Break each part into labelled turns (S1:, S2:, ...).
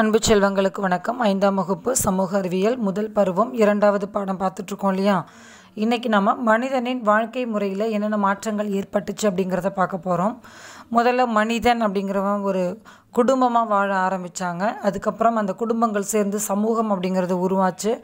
S1: அன்பு செல்வங்களுக்கு வணக்கம் ஐந்தாம் வகுப்பு சமூக அறிவியல் முதல் பருவம் இரண்டாவது பாடம் பார்த்துட்ருக்கோம் இல்லையா இன்றைக்கி நம்ம மனிதனின் வாழ்க்கை முறையில் என்னென்ன மாற்றங்கள் ஏற்பட்டுச்சு அப்படிங்கிறத பார்க்க போகிறோம் முதல்ல மனிதன் அப்படிங்கிறவன் ஒரு குடும்பமாக வாழ ஆரம்பித்தாங்க அதுக்கப்புறம் அந்த குடும்பங்கள் சேர்ந்து சமூகம் அப்படிங்கிறது உருவாச்சு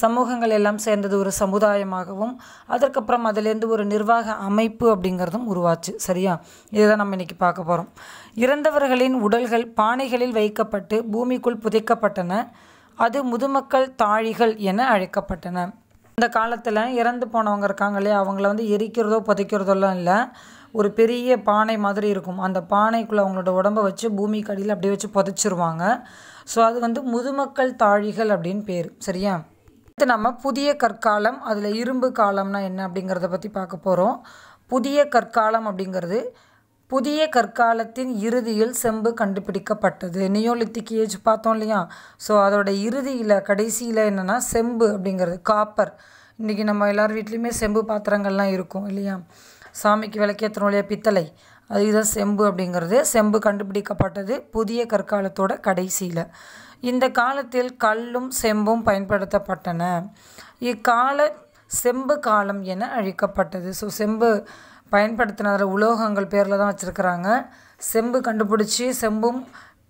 S1: சமூகங்கள் எல்லாம் சேர்ந்தது ஒரு சமுதாயமாகவும் அதற்கப்புறம் அதிலேருந்து ஒரு நிர்வாக அமைப்பு அப்படிங்கிறதும் உருவாச்சு சரியா இதுதான் நம்ம இன்றைக்கி பார்க்க போகிறோம் இறந்தவர்களின் உடல்கள் பானைகளில் வைக்கப்பட்டு பூமிக்குள் புதைக்கப்பட்டன அது முதுமக்கள் தாழிகள் என அழைக்கப்பட்டன இந்த காலத்தில் இறந்து போனவங்க இருக்காங்க இல்லையா அவங்கள வந்து எரிக்கிறதோ புதைக்கிறதோலாம் இல்லை ஒரு பெரிய பானை மாதிரி இருக்கும் அந்த பானைக்குள்ளே அவங்களோட உடம்பை வச்சு பூமி கடியில் அப்படியே வச்சு புதைச்சிருவாங்க ஸோ அது வந்து முதுமக்கள் தாழிகள் அப்படின்னு பேர் சரியா இது நம்ம புதிய கற்காலம் அதில் இரும்பு காலம்னா என்ன அப்படிங்கிறத பற்றி பார்க்க போகிறோம் புதிய கற்காலம் அப்படிங்கிறது புதிய கற்காலத்தின் இறுதியில் செம்பு கண்டுபிடிக்கப்பட்டது நியோலித்திக் ஏஜ் பார்த்தோம் இல்லையா ஸோ அதோட இறுதியில் கடைசியில் என்னென்னா செம்பு அப்படிங்கிறது காப்பர் இன்றைக்கி நம்ம எல்லார் வீட்லேயுமே செம்பு பாத்திரங்கள்லாம் இருக்கும் இல்லையா சாமிக்கு விளக்கேற்றணும் இல்லையா பித்தளை அதுதான் செம்பு அப்படிங்கிறது செம்பு கண்டுபிடிக்கப்பட்டது புதிய கற்காலத்தோட கடைசியில் இந்த காலத்தில் கல்லும் செம்பும் பயன்படுத்தப்பட்டன இக்கால செம்பு காலம் என அழைக்கப்பட்டது ஸோ செம்பு பயன்படுத்தினதில் உலோகங்கள் பேரில் தான் வச்சுருக்கிறாங்க செம்பு கண்டுபிடிச்சி செம்பும்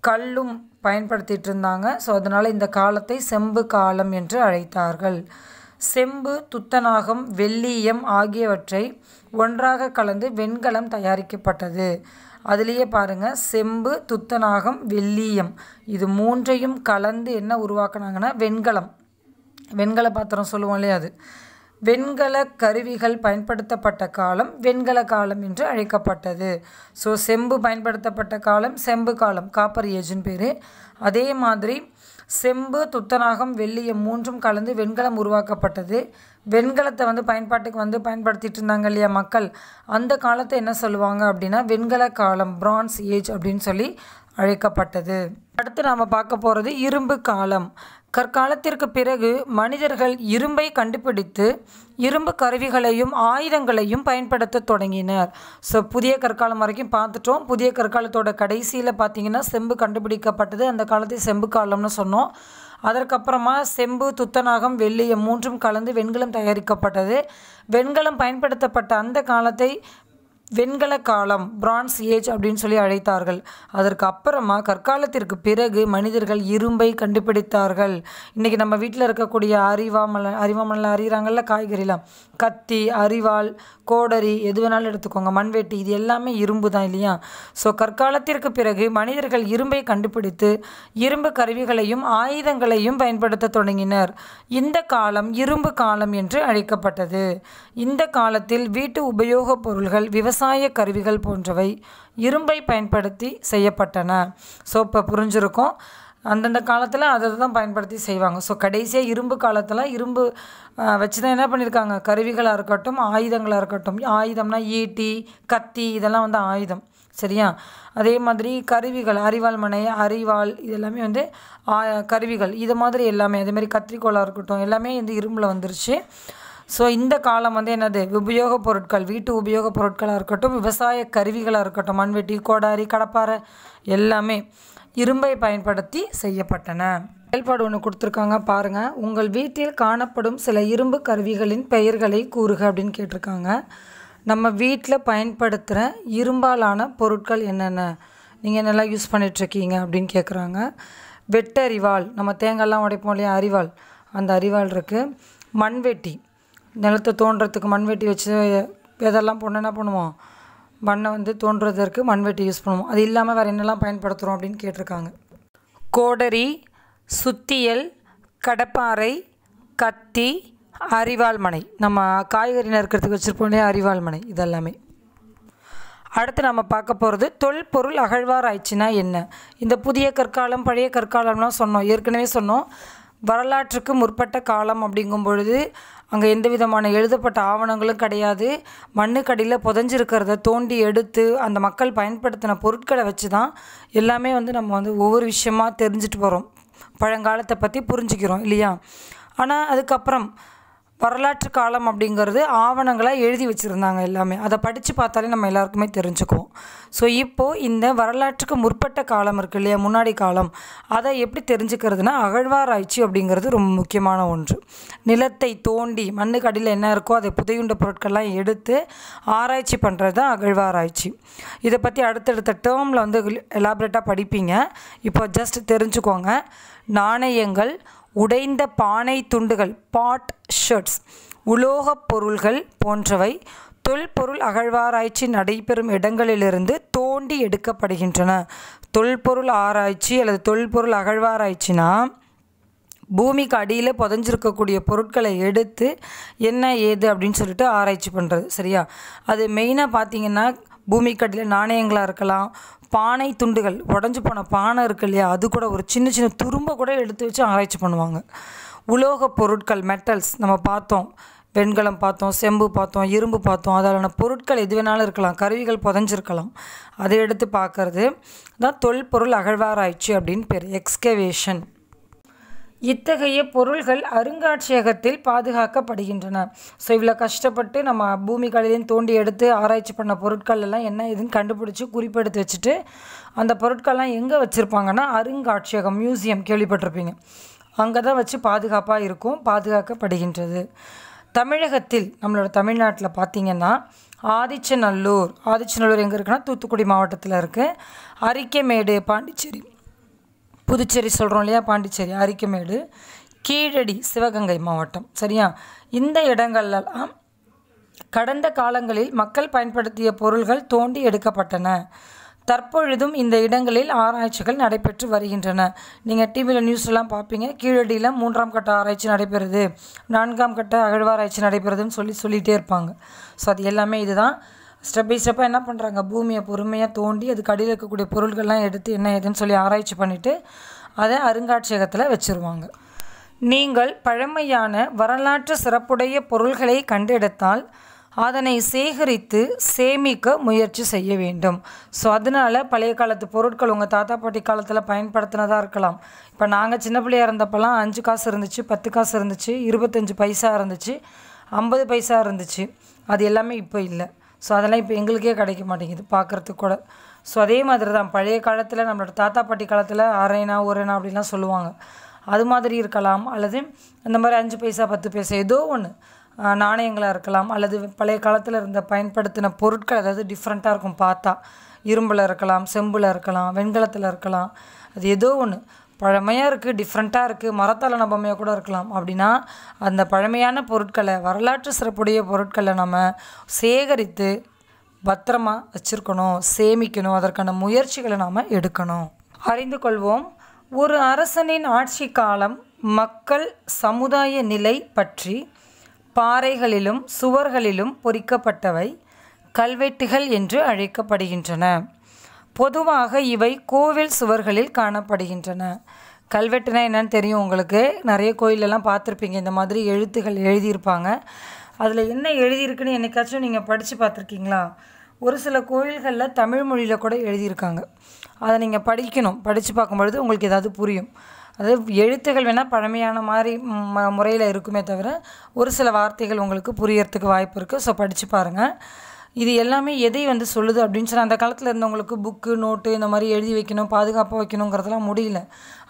S1: கல்லும் பயன்படுத்திகிட்டு இருந்தாங்க ஸோ அதனால் இந்த காலத்தை செம்பு காலம் என்று அழைத்தார்கள் செம்பு துத்தநாகம் வெள்ளீயம் ஆகியவற்றை ஒன்றாக கலந்து வெண்கலம் தயாரிக்கப்பட்டது அதுலேயே பாருங்கள் செம்பு துத்தநாகம் வெள்ளீயம் இது மூன்றையும் கலந்து என்ன உருவாக்குனாங்கன்னா வெண்கலம் வெண்கல பாத்திரம் சொல்லுவோம் இல்லையா அது வெண்கல கருவிகள் பயன்படுத்தப்பட்ட காலம் வெண்கல காலம் என்று அழைக்கப்பட்டது ஸோ செம்பு பயன்படுத்தப்பட்ட காலம் செம்பு காலம் காப்பர் ஏஜின் பேர் அதே மாதிரி செம்பு துத்தநாகம் வெள்ளியம் மூன்றும் கலந்து வெண்கலம் உருவாக்கப்பட்டது வெண்கலத்தை வந்து பயன்பாட்டுக்கு வந்து பயன்படுத்திட்டு இருந்தாங்க இல்லையா மக்கள் அந்த காலத்தை என்ன சொல்லுவாங்க அப்படின்னா வெண்கல காலம் பிரான்ஸ் ஏஜ் அப்படின்னு சொல்லி அழைக்கப்பட்டது அடுத்து நாம் பார்க்க போகிறது இரும்பு காலம் கற்காலத்திற்கு பிறகு மனிதர்கள் இரும்பை கண்டுபிடித்து இரும்பு கருவிகளையும் ஆயுதங்களையும் பயன்படுத்த தொடங்கினர் ஸோ புதிய கற்காலம் வரைக்கும் பார்த்துட்டோம் புதிய கற்காலத்தோட கடைசியில் பார்த்தீங்கன்னா செம்பு கண்டுபிடிக்கப்பட்டது அந்த காலத்தை செம்பு காலம்னு சொன்னோம் அதற்கப்புறமா செம்பு துத்தநாகம் வெள்ளி மூன்றும் கலந்து வெண்கலம் தயாரிக்கப்பட்டது வெண்கலம் பயன்படுத்தப்பட்ட அந்த காலத்தை வெண்கல காலம் பிரான்ஸ் ஏஜ் அப்படின்னு சொல்லி அழைத்தார்கள் அதற்கு அப்புறமா கற்காலத்திற்கு பிறகு மனிதர்கள் இரும்பை கண்டுபிடித்தார்கள் இன்றைக்கி நம்ம வீட்டில் இருக்கக்கூடிய அறிவாமல் அரிவாமலை அறிகிறாங்கள்ல காய்கறிலாம் கத்தி அரிவாள் கோடரி எது வேணாலும் எடுத்துக்கோங்க மண்வெட்டி இது எல்லாமே இரும்பு தான் இல்லையா ஸோ கற்காலத்திற்கு பிறகு மனிதர்கள் இரும்பை கண்டுபிடித்து இரும்பு கருவிகளையும் ஆயுதங்களையும் பயன்படுத்த தொடங்கினர் இந்த காலம் இரும்பு காலம் என்று அழைக்கப்பட்டது இந்த காலத்தில் வீட்டு உபயோகப் பொருள்கள் விவசாய விவசாய கருவிகள் போன்றவை இரும்பை பயன்படுத்தி செய்யப்பட்டன ஸோ இப்போ புரிஞ்சிருக்கும் அந்தந்த காலத்தில் அதை தான் பயன்படுத்தி செய்வாங்க ஸோ கடைசியாக இரும்பு காலத்தில் இரும்பு வச்சு தான் என்ன பண்ணியிருக்காங்க கருவிகளாக இருக்கட்டும் ஆயுதங்களாக இருக்கட்டும் ஆயுதம்னா ஈட்டி கத்தி இதெல்லாம் வந்து ஆயுதம் சரியா அதே மாதிரி கருவிகள் அறிவால் மனை அறிவால் இது எல்லாமே வந்து கருவிகள் இது மாதிரி எல்லாமே மாதிரி கத்திரிக்கோளாக இருக்கட்டும் எல்லாமே வந்து இரும்பில் வந்துருச்சு ஸோ இந்த காலம் வந்து என்னது உபயோகப் பொருட்கள் வீட்டு உபயோகப் பொருட்களாக இருக்கட்டும் விவசாய கருவிகளாக இருக்கட்டும் மண்வெட்டி கோடாரி கடப்பாறை எல்லாமே இரும்பை பயன்படுத்தி செய்யப்பட்டன செயல்பாடு ஒன்று கொடுத்துருக்காங்க பாருங்கள் உங்கள் வீட்டில் காணப்படும் சில இரும்பு கருவிகளின் பெயர்களை கூறுக அப்படின்னு கேட்டிருக்காங்க நம்ம வீட்டில் பயன்படுத்துகிற இரும்பாலான பொருட்கள் என்னென்ன நீங்கள் நல்லா யூஸ் பண்ணிகிட்ருக்கீங்க அப்படின்னு கேட்குறாங்க வெட்டரிவால் நம்ம தேங்காய்லாம் உடைப்போம் இல்லையா அரிவாள் அந்த அரிவாள் இருக்குது மண்வெட்டி நிலத்தை தோன்றத்துக்கு மண்வெட்டி வச்சு விதெல்லாம் போடணும் என்ன பண்ணுவோம் மண்ணை வந்து தோன்றுறதற்கு மண்வெட்டி யூஸ் பண்ணுவோம் அது இல்லாமல் வேறு என்னெல்லாம் பயன்படுத்துகிறோம் அப்படின்னு கேட்டிருக்காங்க கோடரி சுத்தியல் கடப்பாறை கத்தி அரிவாள் மனை நம்ம காய்கறி நறுக்கிறதுக்கு வச்சுருப்போம் இல்லையா அரிவாள் மனை இதெல்லாமே அடுத்து நம்ம பார்க்க போகிறது தொல்பொருள் அகழ்வாராய்ச்சினா என்ன இந்த புதிய கற்காலம் பழைய கற்காலம்லாம் சொன்னோம் ஏற்கனவே சொன்னோம் வரலாற்றுக்கு முற்பட்ட காலம் அப்படிங்கும் பொழுது அங்கே எந்த விதமான எழுதப்பட்ட ஆவணங்களும் கிடையாது மண்ணுக்கடியில் புதஞ்சிருக்கிறத தோண்டி எடுத்து அந்த மக்கள் பயன்படுத்தின பொருட்களை வச்சு தான் எல்லாமே வந்து நம்ம வந்து ஒவ்வொரு விஷயமாக தெரிஞ்சுட்டு போகிறோம் பழங்காலத்தை பற்றி புரிஞ்சுக்கிறோம் இல்லையா ஆனால் அதுக்கப்புறம் வரலாற்று காலம் அப்படிங்கிறது ஆவணங்களாக எழுதி வச்சுருந்தாங்க எல்லாமே அதை படித்து பார்த்தாலே நம்ம எல்லாருக்குமே தெரிஞ்சுக்குவோம் ஸோ இப்போது இந்த வரலாற்றுக்கு முற்பட்ட காலம் இருக்குது இல்லையா முன்னாடி காலம் அதை எப்படி தெரிஞ்சுக்கிறதுனா அகழ்வாராய்ச்சி அப்படிங்கிறது ரொம்ப முக்கியமான ஒன்று நிலத்தை தோண்டி மண்ணுக்கு அடியில் என்ன இருக்கோ அதை புதையுண்ட பொருட்கள்லாம் எடுத்து ஆராய்ச்சி பண்ணுறது தான் அகழ்வாராய்ச்சி இதை பற்றி அடுத்தடுத்த டேர்மில் வந்து எலாபரேட்டாக படிப்பீங்க இப்போ ஜஸ்ட் தெரிஞ்சுக்கோங்க நாணயங்கள் உடைந்த பானை துண்டுகள் பாட் ஷர்ட்ஸ் உலோகப் பொருள்கள் போன்றவை தொல்பொருள் அகழ்வாராய்ச்சி நடைபெறும் இடங்களிலிருந்து தோண்டி எடுக்கப்படுகின்றன தொல்பொருள் ஆராய்ச்சி அல்லது தொல்பொருள் அகழ்வாராய்ச்சினா பூமிக்கு அடியில் புதஞ்சிருக்கக்கூடிய பொருட்களை எடுத்து என்ன ஏது அப்படின்னு சொல்லிட்டு ஆராய்ச்சி பண்ணுறது சரியா அது மெயினாக பார்த்தீங்கன்னா பூமிக்கு அடியில் நாணயங்களாக இருக்கலாம் பானை துண்டுகள் உடஞ்சி போன பானை இருக்கு இல்லையா அது கூட ஒரு சின்ன சின்ன துரும்ப கூட எடுத்து வச்சு ஆராய்ச்சி பண்ணுவாங்க உலோகப் பொருட்கள் மெட்டல்ஸ் நம்ம பார்த்தோம் வெண்கலம் பார்த்தோம் செம்பு பார்த்தோம் இரும்பு பார்த்தோம் அதாலான பொருட்கள் எது வேணாலும் இருக்கலாம் கருவிகள் புதஞ்சிருக்கலாம் அதை எடுத்து பார்க்கறது தான் தொல்பொருள் அகழ்வாராய்ச்சி அப்படின்னு பேர் எக்ஸ்கவேஷன் இத்தகைய பொருள்கள் அருங்காட்சியகத்தில் பாதுகாக்கப்படுகின்றன ஸோ இவ்வளோ கஷ்டப்பட்டு நம்ம பூமிகளிலேருந்து தோண்டி எடுத்து ஆராய்ச்சி பண்ண பொருட்கள் எல்லாம் என்ன இதுன்னு கண்டுபிடிச்சி குறிப்பெடுத்து வச்சுட்டு அந்த பொருட்கள்லாம் எங்கே வச்சுருப்பாங்கன்னா அருங்காட்சியகம் மியூசியம் கேள்விப்பட்டிருப்பீங்க அங்கே தான் வச்சு பாதுகாப்பாக இருக்கும் பாதுகாக்கப்படுகின்றது தமிழகத்தில் நம்மளோட தமிழ்நாட்டில் பார்த்திங்கன்னா ஆதிச்சநல்லூர் ஆதிச்சநல்லூர் எங்கே இருக்குன்னா தூத்துக்குடி மாவட்டத்தில் இருக்குது அரிக்கமேடு பாண்டிச்சேரி புதுச்சேரி சொல்கிறோம் இல்லையா பாண்டிச்சேரி அரிக்கமேடு கீழடி சிவகங்கை மாவட்டம் சரியா இந்த இடங்களெல்லாம் கடந்த காலங்களில் மக்கள் பயன்படுத்திய பொருள்கள் தோண்டி எடுக்கப்பட்டன தற்பொழுதும் இந்த இடங்களில் ஆராய்ச்சிகள் நடைபெற்று வருகின்றன நீங்கள் டிவியில் நியூஸ்லாம் பார்ப்பீங்க கீழடியில் மூன்றாம் கட்ட ஆராய்ச்சி நடைபெறுது நான்காம் கட்ட அகழ்வாராய்ச்சி நடைபெறுதுன்னு சொல்லி சொல்லிகிட்டே இருப்பாங்க ஸோ அது எல்லாமே இதுதான் ஸ்டெப் பை ஸ்டெப்பாக என்ன பண்ணுறாங்க பூமியை பொறுமையாக தோண்டி அதுக்கு அடியில் இருக்கக்கூடிய பொருள்கள்லாம் எடுத்து என்ன ஏதுன்னு சொல்லி ஆராய்ச்சி பண்ணிவிட்டு அதை அருங்காட்சியகத்தில் வச்சுருவாங்க நீங்கள் பழமையான வரலாற்று சிறப்புடைய பொருள்களை கண்டெடுத்தால் அதனை சேகரித்து சேமிக்க முயற்சி செய்ய வேண்டும் ஸோ அதனால் பழைய காலத்து பொருட்கள் உங்கள் தாத்தா பாட்டி காலத்தில் பயன்படுத்தினதாக இருக்கலாம் இப்போ நாங்கள் சின்ன பிள்ளையாக இருந்தப்பெல்லாம் அஞ்சு காசு இருந்துச்சு பத்து காசு இருந்துச்சு இருபத்தஞ்சி பைசா இருந்துச்சு ஐம்பது பைசா இருந்துச்சு அது எல்லாமே இப்போ இல்லை ஸோ அதெல்லாம் இப்போ எங்களுக்கே கிடைக்க மாட்டேங்குது பார்க்குறதுக்கு கூட ஸோ அதே மாதிரி தான் பழைய காலத்தில் நம்மளோட தாத்தா பாட்டி காலத்தில் அரைனா ஒரேனா அப்படிலாம் சொல்லுவாங்க அது மாதிரி இருக்கலாம் அல்லது இந்த மாதிரி அஞ்சு பைசா பத்து பைசா ஏதோ ஒன்று நாணயங்களாக இருக்கலாம் அல்லது பழைய காலத்தில் இருந்த பயன்படுத்தின பொருட்கள் அதாவது டிஃப்ரெண்ட்டாக இருக்கும் பார்த்தா இரும்பில் இருக்கலாம் செம்பில் இருக்கலாம் வெண்கலத்தில் இருக்கலாம் அது ஏதோ ஒன்று பழமையாக இருக்குது டிஃப்ரெண்ட்டாக இருக்குது மரத்தால் பொம்மையாக கூட இருக்கலாம் அப்படின்னா அந்த பழமையான பொருட்களை வரலாற்று சிறப்புடைய பொருட்களை நம்ம சேகரித்து பத்திரமாக வச்சுருக்கணும் சேமிக்கணும் அதற்கான முயற்சிகளை நாம் எடுக்கணும் அறிந்து கொள்வோம் ஒரு அரசனின் ஆட்சி காலம் மக்கள் சமுதாய நிலை பற்றி பாறைகளிலும் சுவர்களிலும் பொறிக்கப்பட்டவை கல்வெட்டுகள் என்று அழைக்கப்படுகின்றன பொதுவாக இவை கோவில் சுவர்களில் காணப்படுகின்றன கல்வெட்டுனா என்னன்னு தெரியும் உங்களுக்கு நிறைய கோயிலெல்லாம் பார்த்துருப்பீங்க இந்த மாதிரி எழுத்துகள் எழுதியிருப்பாங்க அதில் என்ன எழுதியிருக்குன்னு என்னைக்காச்சும் நீங்கள் படித்து பார்த்துருக்கீங்களா ஒரு சில கோயில்களில் தமிழ் மொழியில் கூட எழுதியிருக்காங்க அதை நீங்கள் படிக்கணும் படித்து பார்க்கும்பொழுது உங்களுக்கு ஏதாவது புரியும் அதாவது எழுத்துகள் வேணால் பழமையான மாதிரி ம முறையில் இருக்குமே தவிர ஒரு சில வார்த்தைகள் உங்களுக்கு புரியறதுக்கு வாய்ப்பு இருக்குது ஸோ படித்து பாருங்கள் இது எல்லாமே எதை வந்து சொல்லுது அப்படின்னு சொல்லி அந்த காலத்தில் இருந்தவங்களுக்கு புக்கு நோட்டு இந்த மாதிரி எழுதி வைக்கணும் பாதுகாப்பாக வைக்கணுங்கிறதெல்லாம் முடியல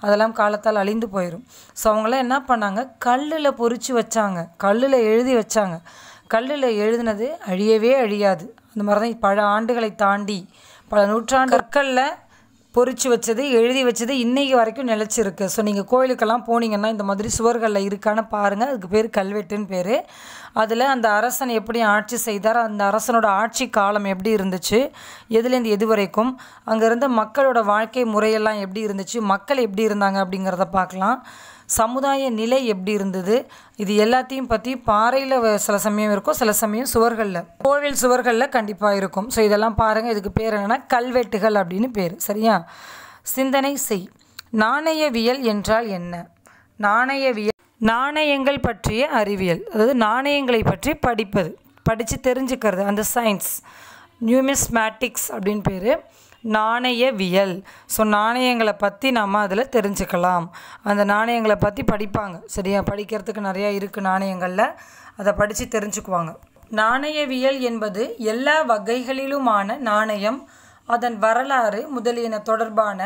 S1: அதெல்லாம் காலத்தால் அழிந்து போயிடும் ஸோ அவங்களாம் என்ன பண்ணாங்க கல்லில் பொறிச்சு வச்சாங்க கல்லில் எழுதி வச்சாங்க கல்லில் எழுதினது அழியவே அழியாது அந்த மாதிரி தான் பல ஆண்டுகளை தாண்டி பல நூற்றாண்டு கற்களில் பொறிச்சு வச்சது எழுதி வச்சது இன்றைக்கி வரைக்கும் நிலச்சிருக்கு ஸோ நீங்கள் கோயிலுக்கெல்லாம் போனீங்கன்னா இந்த மாதிரி சுவர்களில் இருக்கான்னு பாருங்கள் அதுக்கு பேர் கல்வெட்டுன்னு பேர் அதில் அந்த அரசன் எப்படி ஆட்சி செய்தார் அந்த அரசனோட ஆட்சி காலம் எப்படி இருந்துச்சு எதுலேருந்து எது வரைக்கும் அங்கே இருந்த மக்களோட வாழ்க்கை முறையெல்லாம் எப்படி இருந்துச்சு மக்கள் எப்படி இருந்தாங்க அப்படிங்கிறத பார்க்கலாம் சமுதாய நிலை எப்படி இருந்தது இது எல்லாத்தையும் பற்றி பாறையில் சில சமயம் இருக்கும் சில சமயம் சுவர்களில் கோவில் சுவர்களில் கண்டிப்பாக இருக்கும் ஸோ இதெல்லாம் பாருங்கள் இதுக்கு பேர் என்னென்னா கல்வெட்டுகள் அப்படின்னு பேர் சரியா சிந்தனை செய் நாணயவியல் என்றால் என்ன நாணயவியல் நாணயங்கள் பற்றிய அறிவியல் அதாவது நாணயங்களை பற்றி படிப்பது படித்து தெரிஞ்சுக்கிறது அந்த சயின்ஸ் நியூமிஸ்மேட்டிக்ஸ் அப்படின்னு பேர் நாணயவியல் ஸோ நாணயங்களை பற்றி நம்ம அதில் தெரிஞ்சுக்கலாம் அந்த நாணயங்களை பற்றி படிப்பாங்க சரியா படிக்கிறதுக்கு நிறையா இருக்குது நாணயங்களில் அதை படித்து தெரிஞ்சுக்குவாங்க நாணயவியல் என்பது எல்லா வகைகளிலுமான நாணயம் அதன் வரலாறு முதலியன தொடர்பான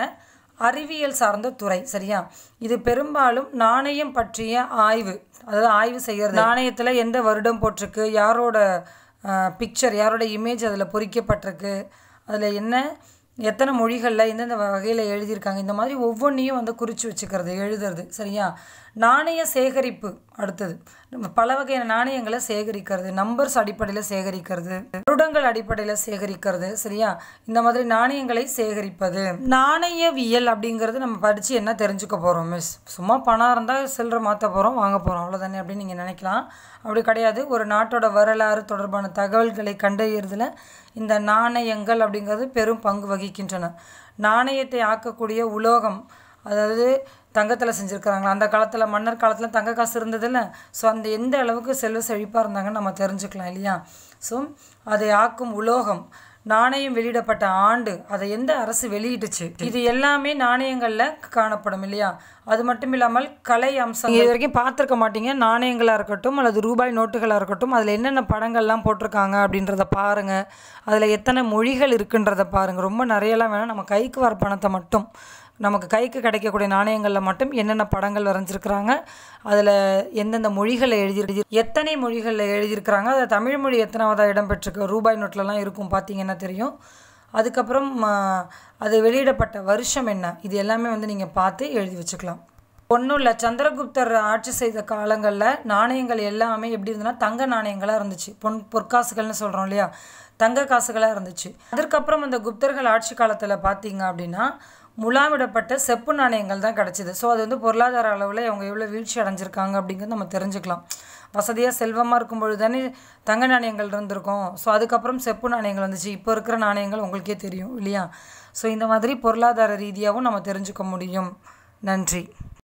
S1: அறிவியல் சார்ந்த துறை சரியா இது பெரும்பாலும் நாணயம் பற்றிய ஆய்வு அதாவது ஆய்வு செய்கிறது நாணயத்தில் எந்த வருடம் போட்டிருக்கு யாரோட பிக்சர் யாரோட இமேஜ் அதில் பொறிக்கப்பட்டிருக்கு அதில் என்ன எத்தனை மொழிகளில் எந்தெந்த வகையில் எழுதியிருக்காங்க இந்த மாதிரி ஒவ்வொன்றையும் வந்து குறித்து வச்சுக்கிறது எழுதுறது சரியா நாணய சேகரிப்பு அடுத்தது பல வகையான நாணயங்களை சேகரிக்கிறது நம்பர்ஸ் அடிப்படையில் சேகரிக்கிறது வருடங்கள் அடிப்படையில் சேகரிக்கிறது சரியா இந்த மாதிரி நாணயங்களை சேகரிப்பது நாணயவியல் அப்படிங்கிறது நம்ம படித்து என்ன தெரிஞ்சுக்க போகிறோம் மிஸ் சும்மா பணம் இருந்தால் செல்ற மாற்ற போகிறோம் வாங்க போகிறோம் அவ்வளோதானே அப்படின்னு நீங்கள் நினைக்கலாம் அப்படி கிடையாது ஒரு நாட்டோட வரலாறு தொடர்பான தகவல்களை கண்டறியறதுல இந்த நாணயங்கள் அப்படிங்கிறது பெரும் பங்கு வகிக்கின்றன நாணயத்தை ஆக்கக்கூடிய உலோகம் அதாவது தங்கத்தில் செஞ்சுருக்கிறாங்களா அந்த காலத்தில் மன்னர் காலத்தில் தங்க காசு இருந்ததில்ல ஸோ அந்த எந்த அளவுக்கு செல்வ செழிப்பாக இருந்தாங்கன்னு நம்ம தெரிஞ்சுக்கலாம் இல்லையா ஸோ அதை ஆக்கும் உலோகம் நாணயம் வெளியிடப்பட்ட ஆண்டு அதை எந்த அரசு வெளியிட்டுச்சு இது எல்லாமே நாணயங்களில் காணப்படும் இல்லையா அது மட்டும் இல்லாமல் கலை அம்சம் இது வரைக்கும் பார்த்துருக்க மாட்டீங்க நாணயங்களாக இருக்கட்டும் அல்லது ரூபாய் நோட்டுகளாக இருக்கட்டும் அதில் என்னென்ன படங்கள்லாம் போட்டிருக்காங்க அப்படின்றத பாருங்கள் அதில் எத்தனை மொழிகள் இருக்குன்றதை பாருங்கள் ரொம்ப நிறையலாம் வேணால் நம்ம கைக்கு வர பணத்தை மட்டும் நமக்கு கைக்கு கிடைக்கக்கூடிய நாணயங்களில் மட்டும் என்னென்ன படங்கள் வரைஞ்சிருக்கிறாங்க அதில் எந்தெந்த மொழிகளில் எழுதி எத்தனை மொழிகளில் எழுதியிருக்கிறாங்க அதில் தமிழ் மொழி எத்தனாவதாக இடம்பெற்றிருக்கு ரூபாய் நோட்டிலலாம் இருக்கும் பார்த்தீங்கன்னா தெரியும் அதுக்கப்புறம் அது வெளியிடப்பட்ட வருஷம் என்ன இது எல்லாமே வந்து நீங்கள் பார்த்து எழுதி வச்சுக்கலாம் ஒன்றும் இல்லை சந்திரகுப்தர் ஆட்சி செய்த காலங்களில் நாணயங்கள் எல்லாமே எப்படி இருந்ததுன்னா தங்க நாணயங்களாக இருந்துச்சு பொன் பொற்காசுகள்னு சொல்கிறோம் இல்லையா தங்க காசுகளாக இருந்துச்சு அதற்கப்புறம் அந்த குப்தர்கள் ஆட்சி காலத்தில் பார்த்தீங்க அப்படின்னா முலாமிடப்பட்ட செப்பு நாணயங்கள் தான் கிடச்சிது ஸோ அது வந்து பொருளாதார அளவில் அவங்க எவ்வளோ வீழ்ச்சி அடைஞ்சிருக்காங்க அப்படிங்கிறது நம்ம தெரிஞ்சுக்கலாம் வசதியாக செல்வமாக இருக்கும்பொழுது தானே தங்க நாணயங்கள் இருந்திருக்கும் ஸோ அதுக்கப்புறம் செப்பு நாணயங்கள் வந்துச்சு இப்போ இருக்கிற நாணயங்கள் உங்களுக்கே தெரியும் இல்லையா ஸோ இந்த மாதிரி பொருளாதார ரீதியாகவும் நம்ம தெரிஞ்சுக்க முடியும் நன்றி